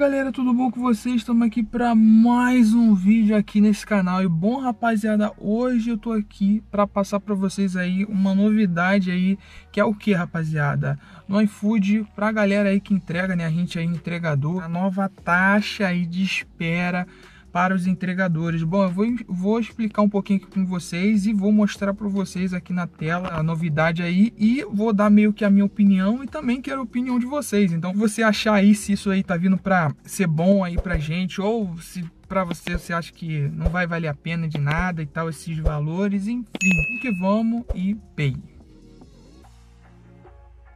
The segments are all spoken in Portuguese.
galera, tudo bom com vocês? Estamos aqui para mais um vídeo aqui nesse canal. E bom, rapaziada, hoje eu tô aqui para passar para vocês aí uma novidade aí, que é o que, rapaziada? No iFood, pra galera aí que entrega, né, a gente aí entregador, a nova taxa aí de espera para os entregadores. Bom, eu vou, vou explicar um pouquinho aqui com vocês e vou mostrar para vocês aqui na tela a novidade aí e vou dar meio que a minha opinião e também quero a opinião de vocês. Então, você achar aí se isso aí tá vindo para ser bom aí para gente ou se para você, você acha que não vai valer a pena de nada e tal esses valores, enfim, que vamos e pay.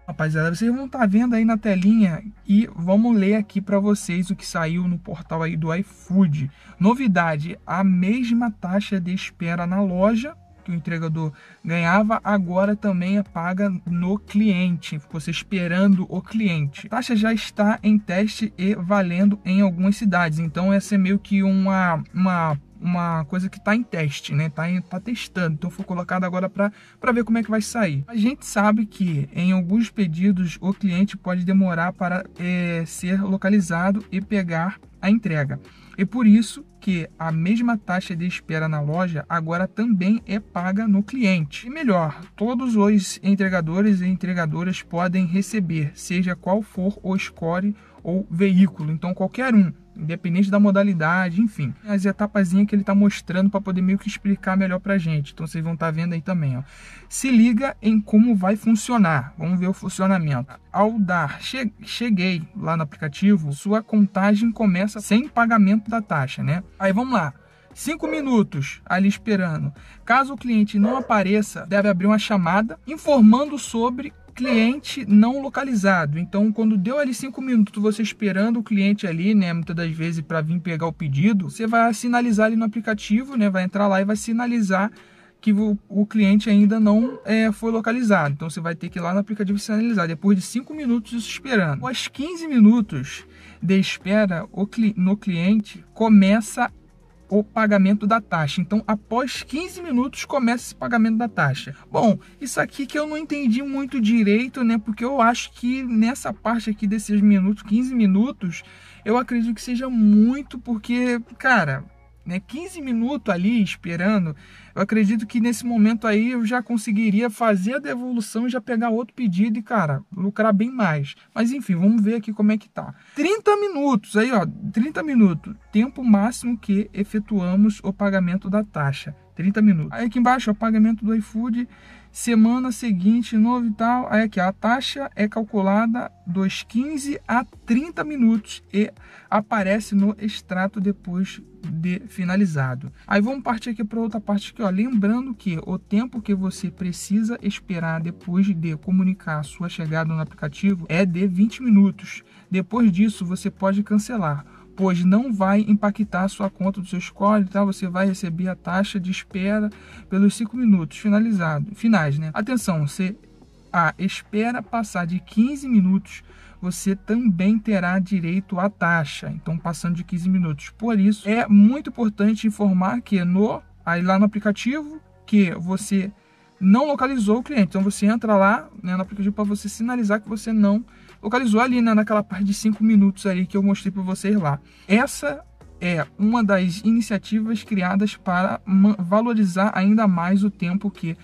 Rapaziada, vocês vão estar tá vendo aí na telinha e vamos ler aqui para vocês o que saiu no portal aí do iFood. Novidade, a mesma taxa de espera na loja que o entregador ganhava, agora também é paga no cliente, você esperando o cliente. A taxa já está em teste e valendo em algumas cidades, então essa é meio que uma, uma uma coisa que está em teste, né? Está tá testando, então foi colocado agora para ver como é que vai sair. A gente sabe que em alguns pedidos o cliente pode demorar para é, ser localizado e pegar a entrega. E por isso que a mesma taxa de espera na loja agora também é paga no cliente. E melhor, todos os entregadores e entregadoras podem receber, seja qual for o score ou veículo. Então qualquer um, independente da modalidade, enfim. As etapas que ele está mostrando para poder meio que explicar melhor para gente. Então vocês vão estar tá vendo aí também. Ó. Se liga em como vai funcionar. Vamos ver o funcionamento. Ao dar che cheguei lá no aplicativo, sua contagem começa sem pagamento da taxa, né? Aí vamos lá. Cinco minutos ali esperando. Caso o cliente não apareça, deve abrir uma chamada informando sobre cliente não localizado. Então, quando deu ali cinco minutos, você esperando o cliente ali, né, muitas das vezes para vir pegar o pedido, você vai sinalizar ali no aplicativo, né, vai entrar lá e vai sinalizar que o, o cliente ainda não é, foi localizado. Então, você vai ter que ir lá no aplicativo sinalizar depois de cinco minutos isso esperando. as 15 minutos de espera, o, no cliente começa o pagamento da taxa. Então, após 15 minutos começa esse pagamento da taxa. Bom, isso aqui que eu não entendi muito direito, né? Porque eu acho que nessa parte aqui desses minutos, 15 minutos, eu acredito que seja muito, porque, cara, né, 15 minutos ali esperando, eu acredito que nesse momento aí eu já conseguiria fazer a devolução e já pegar outro pedido e, cara, lucrar bem mais. Mas enfim, vamos ver aqui como é que tá. 30 minutos aí, ó, 30 minutos tempo máximo que efetuamos o pagamento da taxa, 30 minutos. Aí aqui embaixo, o pagamento do iFood, semana seguinte, novo e tal. Aí aqui, a taxa é calculada dos 15 a 30 minutos e aparece no extrato depois de finalizado. Aí vamos partir aqui para outra parte aqui, ó. Lembrando que o tempo que você precisa esperar depois de comunicar a sua chegada no aplicativo é de 20 minutos. Depois disso, você pode cancelar pois não vai impactar a sua conta do seu score, tá? Você vai receber a taxa de espera pelos cinco minutos finalizado, finais, né? Atenção, você a espera passar de 15 minutos, você também terá direito à taxa. Então, passando de 15 minutos. Por isso, é muito importante informar que no aí lá no aplicativo que você não localizou o cliente. Então você entra lá né, no aplicativo para você sinalizar que você não localizou ali né, naquela parte de cinco minutos ali que eu mostrei para vocês lá. Essa é uma das iniciativas criadas para valorizar ainda mais o tempo que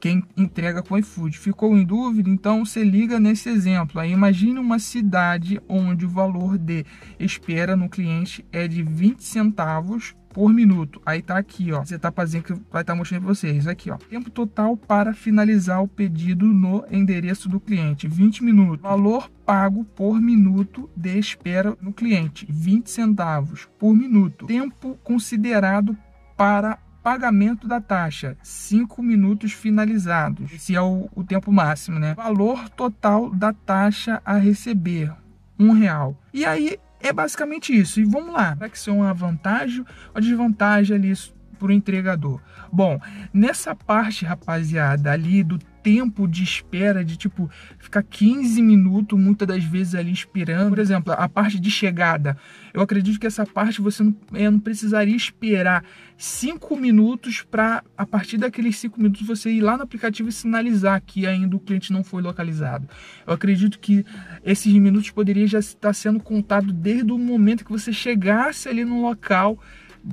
quem entrega com o iFood. Ficou em dúvida? Então você liga nesse exemplo. Aí imagine uma cidade onde o valor de espera no cliente é de 20 centavos por minuto. Aí tá aqui, ó, essa etapazinha que vai estar tá mostrando para vocês. Aqui, ó, tempo total para finalizar o pedido no endereço do cliente, 20 minutos. Valor pago por minuto de espera no cliente, 20 centavos por minuto. Tempo considerado para pagamento da taxa, 5 minutos finalizados. Esse é o, o tempo máximo, né? Valor total da taxa a receber, um real. E aí é basicamente isso. E vamos lá. Será que isso é uma vantagem ou desvantagem ali para o entregador? Bom, nessa parte, rapaziada, ali do tempo de espera de tipo ficar 15 minutos muitas das vezes ali esperando. Por exemplo, a parte de chegada. Eu acredito que essa parte você não, é, não precisaria esperar 5 minutos para a partir daqueles 5 minutos você ir lá no aplicativo e sinalizar que ainda o cliente não foi localizado. Eu acredito que esses minutos poderiam já estar sendo contado desde o momento que você chegasse ali no local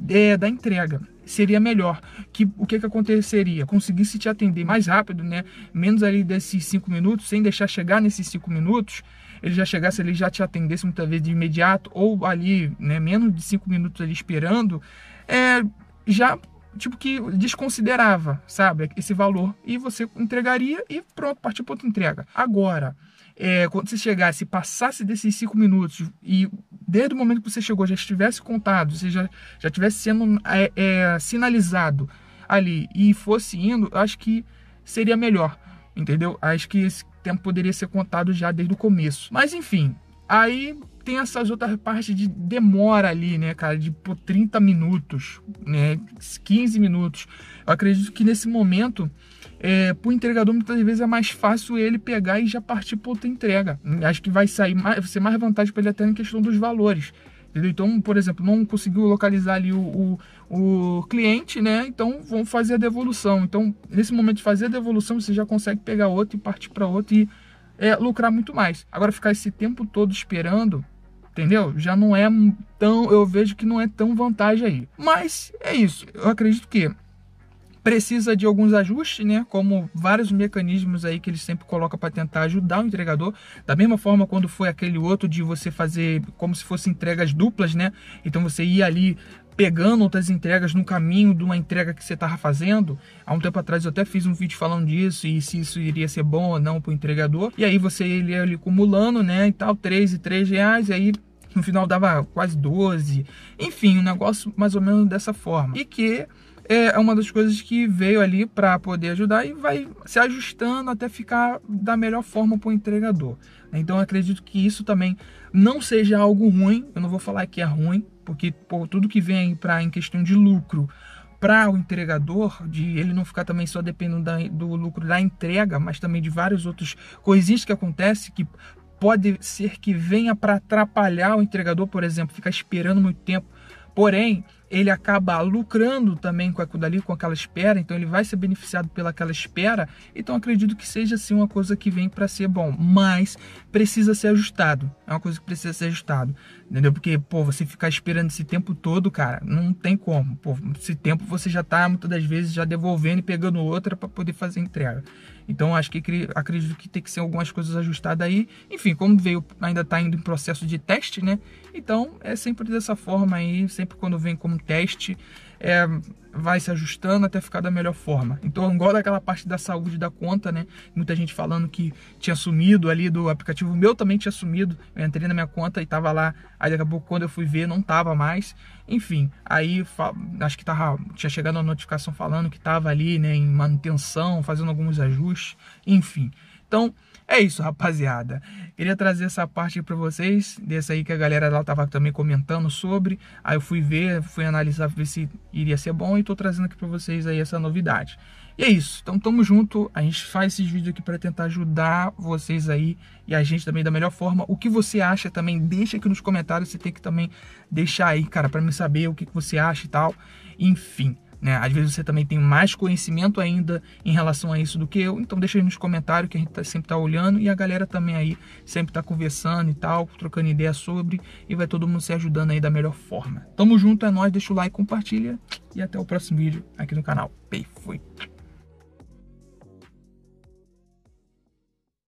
é, da entrega seria melhor. Que o que, que aconteceria? Conseguisse te atender mais rápido, né? Menos ali desses cinco minutos, sem deixar chegar nesses cinco minutos, ele já chegasse, ele já te atendesse muitas vezes de imediato, ou ali, né, menos de cinco minutos ali esperando, é, já tipo que desconsiderava, sabe, esse valor e você entregaria e pronto, partiu para outra entrega. Agora, é, quando você chegasse, passasse desses cinco minutos e desde o momento que você chegou já estivesse contado, você já já tivesse sendo é, é, sinalizado ali e fosse indo, acho que seria melhor, entendeu? Acho que esse tempo poderia ser contado já desde o começo. Mas enfim, aí tem essas outras partes de demora ali, né, cara? De por 30 minutos, né? 15 minutos. Eu acredito que nesse momento, é, pro entregador, muitas vezes é mais fácil ele pegar e já partir para outra entrega. Acho que vai sair mais, vai ser mais vantagem para ele até na questão dos valores. Entendeu? Então, por exemplo, não conseguiu localizar ali o, o, o cliente, né? Então, vão fazer a devolução. Então, nesse momento de fazer a devolução, você já consegue pegar outro e partir para outro e é, lucrar muito mais. Agora, ficar esse tempo todo esperando entendeu? Já não é tão, eu vejo que não é tão vantagem aí. Mas é isso, eu acredito que precisa de alguns ajustes, né? Como vários mecanismos aí que ele sempre coloca para tentar ajudar o entregador. Da mesma forma, quando foi aquele outro de você fazer como se fosse entregas duplas, né? Então você ia ali pegando outras entregas no caminho de uma entrega que você estava fazendo. Há um tempo atrás eu até fiz um vídeo falando disso e se isso iria ser bom ou não para o entregador. E aí você ele ali acumulando, né? E tal, três e três reais. E aí no final dava quase 12. Enfim, um negócio mais ou menos dessa forma. E que é, é uma das coisas que veio ali para poder ajudar e vai se ajustando até ficar da melhor forma para o entregador. Né? Então acredito que isso também não seja algo ruim. Eu não vou falar que é ruim, porque pô, tudo que vem para em questão de lucro para o entregador, de ele não ficar também só dependendo da, do lucro da entrega, mas também de vários outros coisinhas que acontece que pode ser que venha para atrapalhar o entregador, por exemplo, ficar esperando muito tempo. Porém, ele acaba lucrando também com aquilo dali, com aquela espera, então ele vai ser beneficiado pelaquela espera. Então acredito que seja sim uma coisa que vem para ser bom, mas precisa ser ajustado. É uma coisa que precisa ser ajustado, entendeu? Porque, pô, você ficar esperando esse tempo todo, cara, não tem como. Pô, esse tempo você já tá muitas das vezes já devolvendo e pegando outra para poder fazer entrega. Então acho que acredito que tem que ser algumas coisas ajustadas aí. Enfim, como veio, ainda tá indo em processo de teste, né? Então é sempre dessa forma aí, sempre quando vem como um teste, é, vai se ajustando até ficar da melhor forma. Então, igual aquela parte da saúde da conta, né? Muita gente falando que tinha sumido ali do aplicativo, o meu também tinha sumido. Eu entrei na minha conta e tava lá, aí daqui a pouco quando eu fui ver não tava mais. Enfim, aí acho que tava, tinha chegado uma notificação falando que tava ali, né, em manutenção, fazendo alguns ajustes, enfim. Então, é isso, rapaziada. Queria trazer essa parte para vocês, dessa aí que a galera lá tava também comentando sobre. Aí eu fui ver, fui analisar ver se iria ser bom e tô trazendo aqui para vocês aí essa novidade. E é isso. Então tamo junto, a gente faz esses vídeos aqui para tentar ajudar vocês aí e a gente também da melhor forma. O que você acha também, deixa aqui nos comentários, você tem que também deixar aí, cara, para me saber o que, que você acha e tal. Enfim, né? Às vezes você também tem mais conhecimento ainda em relação a isso do que eu, então deixa aí nos comentários que a gente tá, sempre está olhando e a galera também aí sempre está conversando e tal, trocando ideia sobre e vai todo mundo se ajudando aí da melhor forma. Tamo junto, é nóis, deixa o like, compartilha e até o próximo vídeo aqui no canal. Bem, fui!